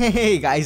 यार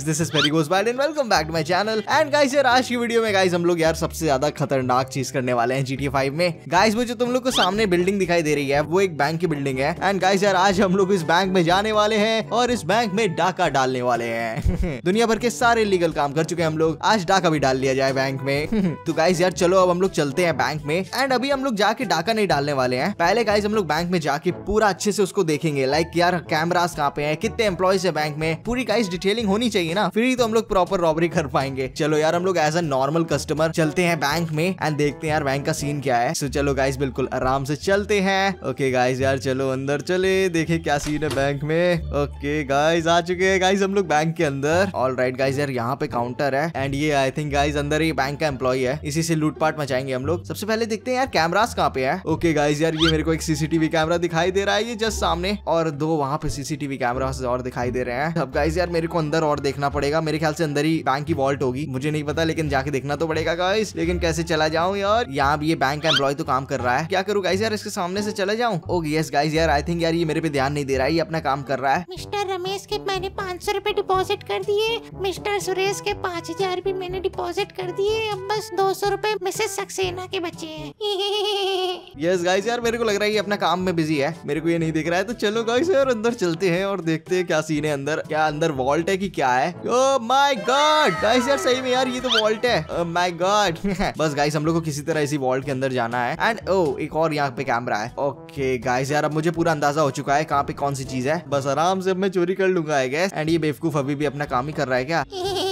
आज की वीडियो में हम लोग यार सबसे ज्यादा खतरनाक चीज करने वाले हैं GTA 5 में गाइस मुझे तुम लोग को सामने बिल्डिंग दिखाई दे रही है वो एक बैंक की बिल्डिंग है एंड गाइस यार आज हम लोग इस बैंक में जाने वाले हैं और इस बैंक में डाका डालने वाले हैं दुनिया भर के सारे लीगल काम कर चुके हैं हम लोग आज डाका भी डाल लिया जाए बैंक में तो गाइस यार चलो अब हम लोग चलते हैं बैंक में एंड अभी हम लोग जाके डाका नहीं डालने वाले हैं पहले गाइस हम लोग बैंक में जाके पूरा अच्छे से उसको देखेंगे लाइक यार कैमराज कहाँ पे है कितने एम्प्लॉयज है बैंक में पूरी गाइस डिटेलिंग होनी चाहिए ना फिर ही तो हम लोग प्रॉपर रॉबरी कर पाएंगे चलो यार हम लोग एज अ नॉर्मल कस्टमर चलते हैं बैंक में एंड देखते हैं यार बैंक का सीन क्या है सो चलो गाइस बिल्कुल आराम से चलते हैं ओके गाइस यार चलो अंदर चले देखे क्या सीन है बैंक में ओके गाइज आ चुके हैं गाइज हम लोग बैंक के अंदर ऑल राइट गाइज यार यहाँ पे काउंटर है एंड ये आई थिंक गाइज अंदर ही बैंक का एम्प्लॉय है इसी से लूटपाट मचाएंगे हम लोग सबसे पहले देखते हैं यार कैमराज कहाँ पे है ओके गाइज यार ये मेरे को एक सीसीटीवी कैमरा दिखाई दे रहा है ये जस्ट सामने और दो वहाँ पे सीसीटीवी कैमरा और दिखाई दे रहे हैं अब गाइज यार मेरे को अंदर और देखना पड़ेगा मेरे ख्याल से अंदर ही बैंक की वॉल्ट होगी मुझे नहीं पता लेकिन जाके देखना तो पड़ेगा गाइस लेकिन कैसे चला जाऊं यार यहाँ भी ये बैंक का एम्प्लॉय तो काम कर रहा है क्या करूँ गाइस यार इसके सामने से चला जाऊँ ओ यस गाइस यार आई थिंक यार ये मेरे पे ध्यान नहीं दे रहा है ये अपना काम कर रहा है मिस्टर रमेश के मैंने पाँच सौ रूपए डिपोजिट कर दिए मिस्टर सुरेश के पाँच हजार भी मैंने डिपोजिट कर दिए अब बस दो सौ रूपए सक्सेना के बचे हैं यस गाइस यार मेरे को लग रहा है ये अपना काम में बिजी है मेरे को ये नहीं दिख रहा है तो चलो गाइस यार अंदर चलते हैं और देखते हैं क्या सीन है अंदर क्या अंदर वॉल्ट वॉल्ट है की क्या है माय गॉड गाइस यार सही में यार ये तो वॉल्ट है माय uh, गॉड बस गाइस हम लोग को किसी तरह इसी वॉल्ट के अंदर जाना है एंड ओ oh, एक और यहाँ पे कैमरा है ओके okay, गाइस यार अब मुझे पूरा अंदाजा हो चुका है कहाँ पे कौन सी चीज है बस आराम से मैं चोरी कर लूंगा गैस एंड ये बेवकूफ अभी भी अपना काम ही कर रहा है क्या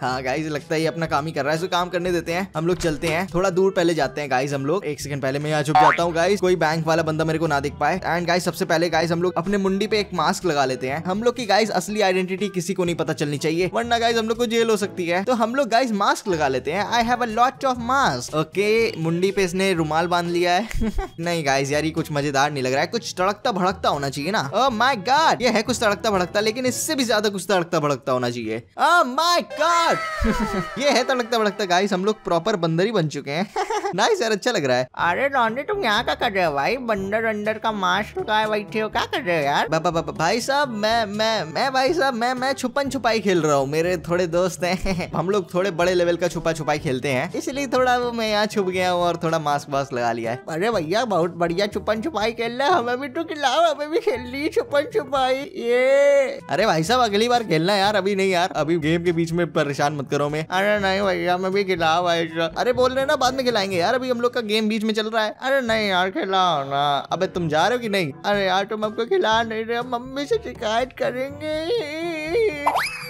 हाँ गाइज लगता है ये अपना काम ही कर रहा है इसको काम करने देते हैं हम लोग चलते हैं थोड़ा दूर पहले जाते हैं गाइज हम लोग एक सेकंड पहले मैं यहाँ छुप जाता हूँ गाइज कोई बैंक वाला बंदा मेरे को ना देख पाए एंड गाइज सबसे पहले गाइज हम लोग अपने मुंडी पे एक मास्क लगा लेते हैं हम लोग की गाइज असली आइडेंटिटी किसी को नहीं पता चलनी चाहिए वरना गाइज हम लोग को जेल हो सकती है तो हम लोग गाइज मास्क लगा लेते हैं I have a lot of mask okay मुंडी पे इसने रुमाल बांध लिया है नहीं गाइज यार ये कुछ मजेदार नहीं लग रहा है कुछ तड़कता भड़कता होना चाहिए ना ओ माय गॉड ये है कुछ तड़कता भड़कता लेकिन इससे भी ज्यादा कुछ तड़कता भड़कता होना चाहिए ओ माय गॉड गॉड ये है तड़कता भड़कता गाइस हम लोग प्रॉपर बंदर ही बन चुके हैं नाइस यार अच्छा लग रहा है अरे डॉन्डी तुम यहाँ का कर रहे हो भाई बंदर अंडर का मास्क लगाए बैठे हो क्या कर रहे हो यार बा, बा, भाई साहब मैं मैं मैं भाई साहब मैं मैं छुपन छुपाई खेल रहा हूँ मेरे थोड़े दोस्त हैं हम लोग थोड़े बड़े लेवल का छुपा छुपाई खेलते हैं इसलिए थोड़ा वो मैं यहाँ छुप गया हूँ और थोड़ा मास्क वास्क लगा लिया है अरे भैया बहुत बढ़िया छुपन छुपाई खेल रहा है हमें भी तू तो खिलाओ हमें भी खेल है छुपन छुपाई ये अरे भाई साहब अगली बार खेलना यार अभी नहीं यार अभी गेम के बीच में परेशान मत करो मैं अरे नहीं भैया मैं भी खिलाओ भाई अरे बोल रहे ना बाद में खिलाएंगे यार अभी हम लोग का गेम बीच में चल रहा है अरे नहीं यार खिलाओ ना अबे तुम जा रहे हो कि नहीं अरे यार तुम आपको खिला नहीं रहे मम्मी से शिकायत करेंगे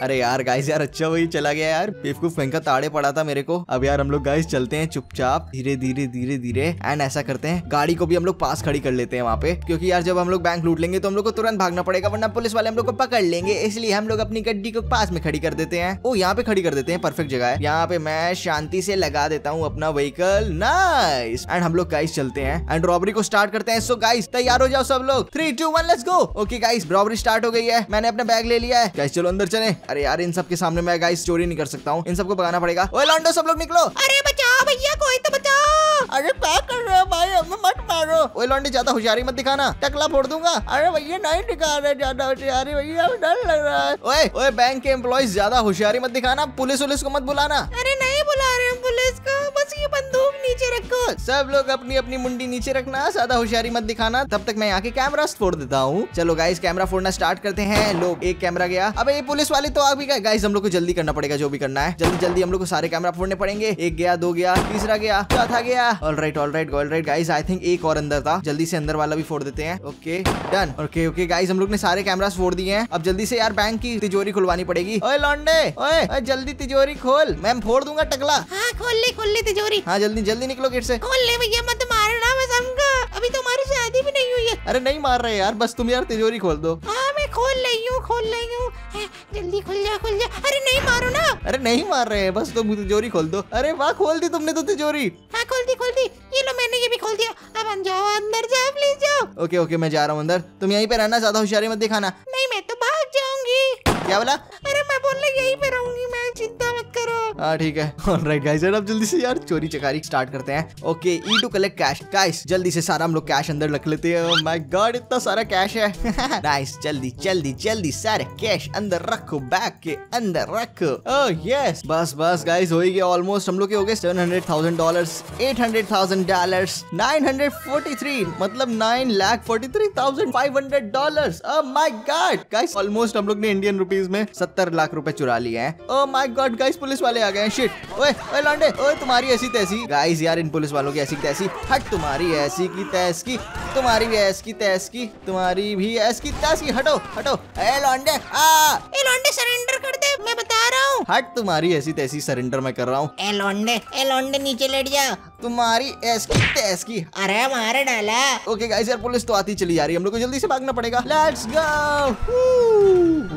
अरे यार गाइस यार अच्छा वही चला गया यार बेवकूफ का ताड़े पड़ा था मेरे को अब यार हम लोग गाइस चलते हैं चुपचाप धीरे धीरे धीरे धीरे एंड ऐसा करते हैं गाड़ी को भी हम लोग पास खड़ी कर लेते हैं वहाँ पे क्योंकि यार जब हम लोग बैंक लूट लेंगे तो हम लोग को तुरंत भागना पड़ेगा वरना पुलिस वाले हम लोग को पकड़ लेंगे इसलिए हम लोग अपनी गड्डी को पास में खड़ी कर देते हैं ओ यहाँ पे खड़ी कर देते हैं परफेक्ट जगह है यहाँ पे मैं शांति से लगा देता हूँ अपना व्हीकल नाइस एंड हम लोग गाइस चलते हैं एंड रॉबरी को स्टार्ट करते हैं सो गाइस तैयार हो जाओ सब लोग three two one let's go okay guys robbery start हो गई है मैंने अपना बैग ले लिया है गाइस चलो अंदर चले अरे यार इन सबके सामने मैं गाइस चोरी नहीं कर सकता हूँ इन सबको बताना पड़ेगा ओए लॉन्डो सब लोग निकलो अरे बचाओ भैया कोई तो बचाओ अरे क्या कर रहे हो भाई हमें मत मारो ओए लॉन्डे ज्यादा होशियारी मत दिखाना टकला फोड़ दूंगा अरे भैया नहीं दिखा रहे ज्यादा होशियारी भैया डर लग रहा है ओए ओए बैंक के ज्यादा होशियारी मत दिखाना पुलिस उलिस को मत बुलाना अरे नहीं बुला रहे सब लोग अपनी अपनी मुंडी नीचे रखना ज्यादा होशियारी मत दिखाना तब तक मैं यहाँ के कैमरा फोड़ देता हूँ चलो गाइस कैमरा फोड़ना स्टार्ट करते हैं लोग एक कैमरा गया अब ये पुलिस वाले तो आ भी गए गाइस हम लोग को जल्दी करना पड़ेगा जो भी करना है जल्दी जल्दी हम लोग को सारे कैमरा फोड़ने पड़ेंगे एक गया दो गया तीसरा गया चौथा गया all right all right all right guys I think एक और अंदर था जल्दी से अंदर वाला भी फोड़ देते हैं okay done okay okay guys हम लोग ने सारे कैमरा फोड़ दिए हैं अब जल्दी से यार बैंक की तिजोरी खुलवानी पड़ेगी ओए लॉन्डे ओए जल्दी तिजोरी खोल मैम फोड़ दूंगा टकला हाँ खोल ले खोल ले तिजोरी हाँ जल्दी जल्दी निकलो गेट से ले भैया मत मारना बस हमको अभी तो हमारी शादी भी नहीं हुई है अरे नहीं मार रहे यार बस तुम यार तिजोरी खोल दो हाँ मैं खोल रही हूँ खोल रही हूँ जल्दी खुल जा खुल जा अरे नहीं मारो ना अरे नहीं मार रहे हैं बस तुम तिजोरी खोल दो अरे वाह खोल दी तुमने तो तिजोरी हाँ खोल दी खोल दी ये लो मैंने ये भी खोल दिया अब हम जाओ अंदर जाओ प्लीज जाओ ओके ओके मैं जा रहा हूँ अंदर तुम यहीं पे रहना ज्यादा होशियारी मत दिखाना नहीं मैं तो भाग जाऊंगी क्या बोला अरे मैं बोल रही यहीं पे रहूँ हाँ, ठीक है राइट गाइस अब जल्दी से यार चोरी चकारी स्टार्ट करते हैं ओके ई टू कलेक्ट कैश गाइस जल्दी से सारा हम लोग कैश अंदर रख लेते हैं माय oh गॉड इतना सारा कैश है नाइस जल्दी जल्दी जल्दी सारे कैश अंदर रखो बैग के अंदर रखो ओह oh, यस बस बस गाइस हो ही गया ऑलमोस्ट हम लोग के हो गए seven hundred thousand dollar eight hundred thousand dollar nine hundred forty three मतलब nine lakh forty three thousand five hundred dollar my god guys almost हम लोग ने इंडियन रुपीज में सत्तर लाख रुपए चुरा लिए हैं oh my god guys police वाले आ गए शिट ओए ओए लांडे ओए तुम्हारी ऐसी तैसी गाइस यार इन पुलिस वालों की ऐसी तैसी हट तुम्हारी ऐसी की तैस की तुम्हारी भी ऐस की तैस की तुम्हारी भी ऐस की तैस की हटो हटो ए लांडे आ ए लांडे सरेंडर कर दे मैं बता रहा हूँ हट तुम्हारी ऐसी तैसी सरेंडर मैं कर रहा हूँ ए लौंडे ए लौंडे नीचे लेट जा तुम्हारी ऐस की तैस की अरे मारे डाला ओके गाइस यार पुलिस तो आती चली जा रही है हम लोग को जल्दी से भागना पड़ेगा लेट्स गो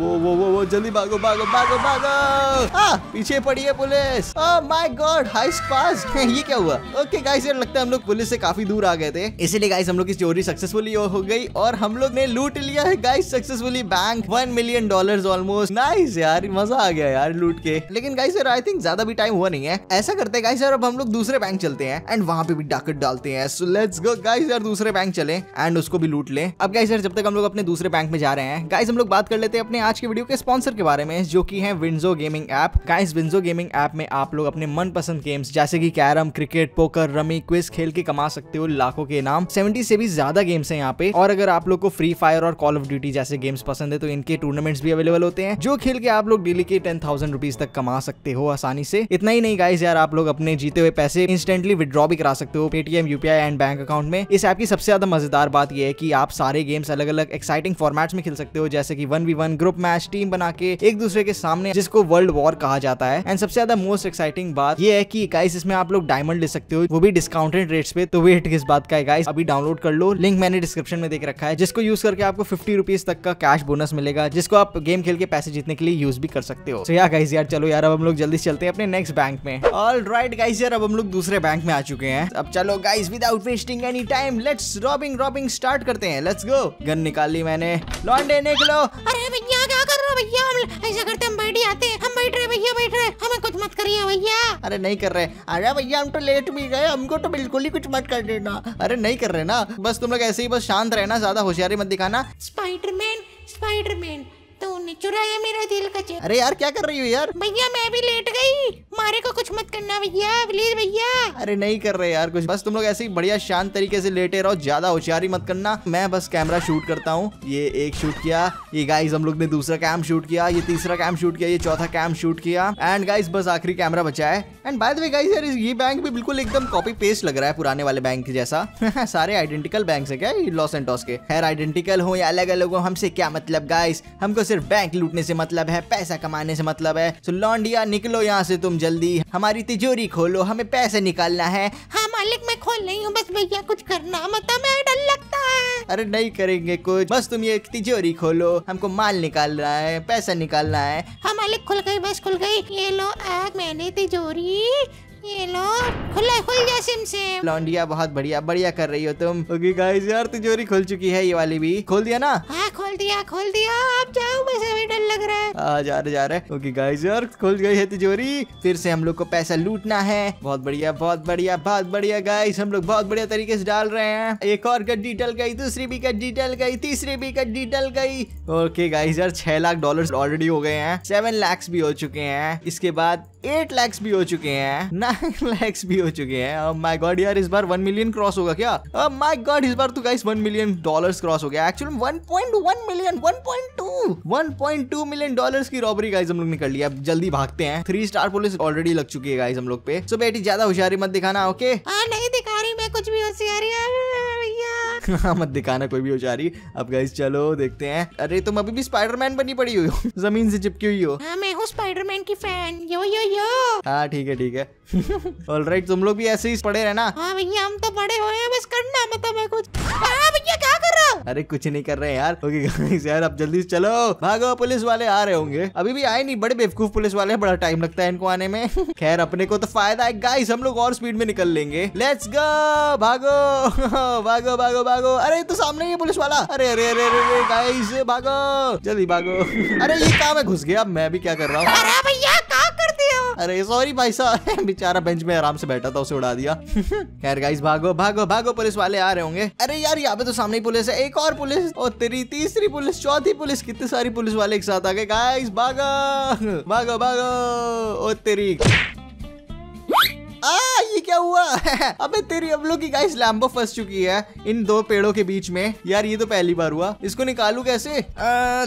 जल्दी भागो भागो भागो भागो पीछे पड़ी है पुलिस माय गॉड हाइस्ट पास ये क्या हुआ ओके गाइस यार लगता है हम लोग पुलिस से काफी दूर आ गए थे इसीलिए गाइस हम लोग की चोरी सक्सेसफुली हो गई और हम लोग ने लूट लिया है guys successfully bank one million dollar almost nice यार मजा आ गया यार लूट के लेकिन गाइस यार आई थिंक ज्यादा भी टाइम हुआ नहीं है ऐसा करते हैं गाइस यार अब हम लोग दूसरे बैंक चलते हैं एंड वहाँ पे भी डाकट डालते हैं सो लेट्स गो गाइस यार दूसरे बैंक चले एंड उसको भी लूट ले अब गाइस यार जब तक हम लोग अपने दूसरे बैंक में जा रहे हैं गाइस हम लोग बात कर लेते हैं अपने आज के वीडियो के स्पॉन्सर स्पॉन्सर के बारे में जो कि है window gaming app guys window gaming app में आप लोग अपने मनपसंद गेम्स जैसे कि carrom cricket poker rummy quiz खेल के कमा सकते हो लाखों के नाम सेवेंटी से भी ज्यादा गेम्स है यहाँ पे और अगर आप लोग को फ्री फायर और कॉल ऑफ ड्यूटी जैसे गेम्स पसंद है तो इनके टूर्नामेंट्स भी अवेलेबल होते हैं जो खेल के आप लोग डेली के टेन थाउजेंड रुपीज तक कमा सकते हो आसानी से इतना ही नहीं गाइज यार आप लोग अपने जीते हुए पैसे इंस्टेंटली विद्रॉ भी करा सकते हो Paytm UPI and bank account में इस ऐप की सबसे ज्यादा मजेदार बात यह है कि आप सारे गेम्स अलग अलग एक्साइटिंग फॉर्मेट्स में खेल सकते हो जैसे कि one v one group match team बना आके एक दूसरे के सामने जिसको वर्ल्ड वॉर कहा जाता है एंड सबसे ज्यादा मोस्ट एक्साइटिंग बात ये है की गाइस इसमें आप लोग डायमंड ले सकते हो वो भी डिस्काउंटेड रेट्स पे तो वेट किस बात का है गाइस अभी डाउनलोड कर लो लिंक मैंने डिस्क्रिप्शन में देख रखा है जिसको यूज करके आपको फिफ्टी रुपीज तक का कैश बोनस मिलेगा जिसको आप गेम खेल के पैसे जीतने के लिए यूज भी कर सकते हो तो यार गाइस यार चलो यार अब हम लोग जल्दी चलते हैं अपने नेक्स्ट बैंक में ऑल राइट गाइस यार अब हम लोग दूसरे बैंक में आ चुके हैं अब चलो guys without wasting any time let's robbing robbing start करते हैं लेट्स गो गन निकाल ली मैंने लॉन्डे निकलो अरे भैया क्या कर रहे हो भैया भैया हम ऐसा करते हम बैठ जाते हम बैठ रहे भैया बैठ रहे हमें कुछ मत करिए भैया अरे नहीं कर रहे अरे भैया हम तो लेट भी गए हमको तो बिल्कुल ही कुछ मत कर देना अरे नहीं कर रहे ना बस तुम लोग ऐसे ही बस शांत रहना ज्यादा होशियारी मत दिखाना स्पाइडरमैन स्पाइडरमैन तूने चुराया मेरा दिल का अरे यार क्या कर रही हो यार भैया मैं भी लेट गई मारे को कुछ मत करना भैया प्लीज भैया अरे नहीं कर रहे यार कुछ बस तुम लोग ऐसे ही बढ़िया शांत तरीके से लेटे रहो ज्यादा होशियारी मत करना मैं बस कैमरा शूट करता हूँ ये एक शूट किया ये गाइस हम लोग ने दूसरा कैम शूट किया ये तीसरा कैम शूट किया ये चौथा कैम शूट किया एंड गाइस बस आखिरी कैमरा बचा है and by the way guys यार ये बैंक भी बिल्कुल एकदम कॉपी पेस्ट लग रहा है पुराने वाले बैंक के जैसा सारे आइडेंटिकल बैंक है क्या लॉस एंटॉस के हर आइडेंटिकल हो या अलग अलग हो हमसे क्या मतलब गाइस हमको सिर्फ बैंक लूटने से मतलब है पैसा कमाने से मतलब है सो लॉन्डिया निकलो यहाँ से तुम जल्दी हमारी तिजोरी खोलो हमें पैसे निकालना है हम मालिक मैं खोल रही हूँ बस भैया कुछ करना मत हमें डर लगता है अरे नहीं करेंगे कुछ बस तुम ये तिजोरी खोलो हमको माल निकालना है पैसा निकालना है हाँ मालिक खुल गई बस खुल गई ये लो आग मैंने तिजोरी ये लो खुल जा सिम सिम लौंडिया बहुत बढ़िया बढ़िया कर रही हो तुम ओके गाइस यार तिजोरी खुल चुकी है ये वाली भी खोल दिया ना हाँ खोल दिया खोल दिया आप जाओ वैसे भी डर लग रहा है आ, जा रहे जा रहे ओके गाइस यार खुल गई है तिजोरी फिर से हम लोग को पैसा लूटना है बहुत बढ़िया बहुत बढ़िया बहुत बढ़िया गाइस हम लोग बहुत बढ़िया तरीके से डाल रहे हैं एक और गड्डी डल गई दूसरी भी गड्डी डल गई तीसरी भी गड्डी डल गई ओके गाइस यार छह लाख डॉलर ऑलरेडी हो गए हैं सेवन लैक्स भी हो चुके हैं इसके बाद एट लैक्स भी हो चुके हैं लैक्स भी हो चुके हैं अब माय गॉड यार इस बार वन मिलियन क्रॉस होगा क्या अब माय गॉड इस बार तो guys one million dollars cross हो गया actually one point one million one point two one point two million dollars की रॉबरी गाइस हम लोग ने कर लिया अब जल्दी भागते हैं थ्री स्टार पुलिस ऑलरेडी लग चुकी है गाइस हम लोग पे सो बेटी ज्यादा होशियारी मत दिखाना ओके okay? हाँ, नहीं दिखा रही मैं कुछ भी होशियारी हाँ, मत दिखाना कोई भी हो रही अब गाइस चलो देखते हैं अरे तुम अभी भी स्पाइडरमैन बनी पड़ी हुई हो जमीन से चिपकी हुई हो हाँ, मैं हूँ स्पाइडरमैन की फैन यो यो यो हाँ ठीक है ठीक है ऑल राइट तुम लोग भी ऐसे ही पड़े रहना हाँ भैया हम तो पड़े हुए हैं बस करना मतलब मैं कुछ क्या क्या कर रहा हूँ अरे कुछ नहीं कर रहे यार ओके गाइस यार अब जल्दी से चलो भागो पुलिस वाले आ रहे होंगे अभी भी आए नहीं बड़े बेवकूफ पुलिस वाले बड़ा टाइम लगता है इनको आने में खैर अपने को तो फायदा है गाइस हम लोग और स्पीड में निकल लेंगे लेट्स गो भागो भागो भागो भागो अरे तो सामने ही पुलिस वाला अरे अरे अरे अरे गाइस भागो जल्दी भागो अरे ये काम में घुस गया अब मैं भी क्या कर रहा हूँ भैया अरे सॉरी भाई साहब बेचारा बेंच में आराम से बैठा था उसे उड़ा दिया खैर गाइस भागो भागो भागो पुलिस वाले आ रहे होंगे अरे यार यहाँ पे तो सामने ही पुलिस है एक और पुलिस और तेरी तीसरी पुलिस चौथी पुलिस कितनी सारी पुलिस वाले एक साथ आ गए गाइस भागो भागो भागो ओ तेरी क्या हुआ अबे तेरी अब की गाइस लैम्बो फंस चुकी है इन दो पेड़ों के बीच में यार ये तो पहली बार हुआ इसको निकालू कैसे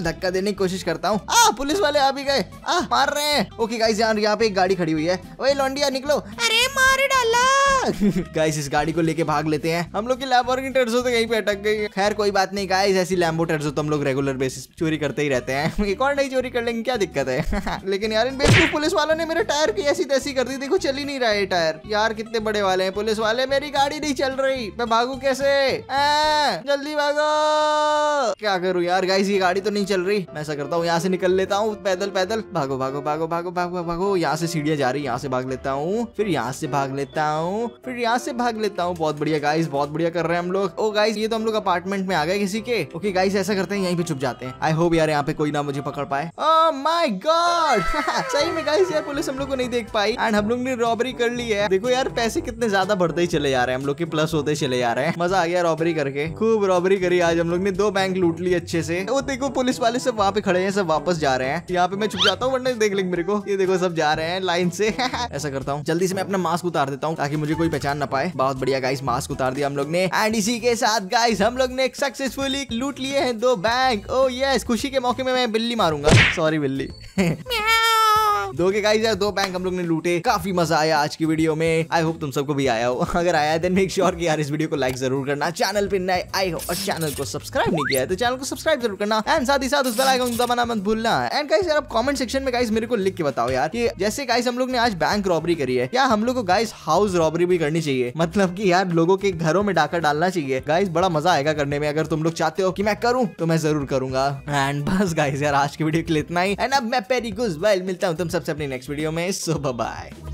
धक्का देने की कोशिश करता हूँ पुलिस वाले आ भी गए आ मार रहे हैं ओके गाइस यार यहाँ पे एक गाड़ी खड़ी हुई है वही लौंडिया निकलो अरे मार डाला गाइस इस गाड़ी को लेके भाग लेते हैं हम लोग की लैम्बो की टर्जो तो यही पे अटक गई है खैर कोई बात नहीं गाइस ऐसी लैम्बो टर्जो तो हम लोग रेगुलर बेसिस चोरी करते ही रहते हैं एक और नहीं चोरी कर लेंगे क्या दिक्कत है लेकिन यार इन बेसिक पुलिस वालों ने मेरे टायर की ऐसी तैसी कर दी देखो चल ही नहीं रहा है टायर यार कितने बड़े वाले हैं पुलिस वाले मेरी गाड़ी नहीं चल रही मैं भागू कैसे जल्दी भागो क्या करूँ यार गाइस ये गाड़ी तो नहीं चल रही मैं ऐसा करता हूँ यहाँ से निकल लेता हूँ पैदल पैदल भागो भागो भागो भागो भागो भागो यहाँ से सीढ़िया जा रही यहाँ से भाग लेता हूँ फिर यहाँ से भाग लेता हूँ फिर यहाँ से भाग लेता हूँ बहुत बढ़िया गाइस बहुत बढ़िया कर रहे हैं हम लोग ओ गाइस ये तो हम लोग अपार्टमेंट में आ गए किसी के ओके गाइस ऐसा करते हैं यहीं पे छुप जाते हैं आई होप यार यहाँ पे कोई ना मुझे पकड़ पाए माय oh गॉड सही में गाइस यार पुलिस हम लोग को नहीं देख पाई एंड हम लोग ने रॉबरी कर ली है देखो यार पैसे पैसे कितने ज्यादा बढ़ते ही चले जा रहे हैं हम लोग के प्लस होते चले जा रहे हैं मजा आ गया रॉबरी करके खूब रॉबरी करी आज हम लोग ने दो बैंक लूट ली अच्छे से वो देखो पुलिस वाले सब वहाँ पे खड़े हैं सब वापस जा रहे हैं यहाँ पे मैं छुप जाता हूँ वरना देख लेंगे मेरे को ये देखो सब जा रहे हैं लाइन से ऐसा करता हूँ जल्दी से मैं अपना मास्क उतार देता हूँ ताकि मुझे कोई पहचान ना पाए बहुत बढ़िया गाइस मास्क उतार दिया हम लोग ने एंड इसी के साथ गाइस हम लोग ने सक्सेसफुली लूट लिए हैं दो बैंक ओ यस खुशी के मौके में मैं बिल्ली मारूंगा सॉरी बिल्ली दो के गाइस यार दो बैंक हम लोग ने लूटे काफी मजा आया आज की वीडियो में आई होप तुम सबको भी आया हो अगर आया देन मेक श्योर की यार इस वीडियो को लाइक जरूर करना चैनल पे नए आए हो और चैनल को सब्सक्राइब नहीं किया है तो चैनल को सब्सक्राइब जरूर करना एंड साथ ही साथ उस बेलाइक दबाना मत भूलना एंड गाइस यार कमेंट सेक्शन में गाइस मेरे को लिख के बताओ यार कि जैसे गाइस हम लोग ने आज बैंक रॉबरी करी है क्या हम लोग को गाइस हाउस रॉबरी भी करनी चाहिए मतलब कि यार लोगों के घरों में डाका डालना चाहिए गाइस बड़ा मजा आएगा करने में अगर तुम लोग चाहते हो कि मैं करूं तो मैं जरूर करूंगा एंड बस गाइस यार आज की वीडियो के लिए इतना ही एंड अब मैं पेरी गुज वेल मिलता हूं तुम सब सबसे अपनी नेक्स्ट वीडियो में सुबह बाय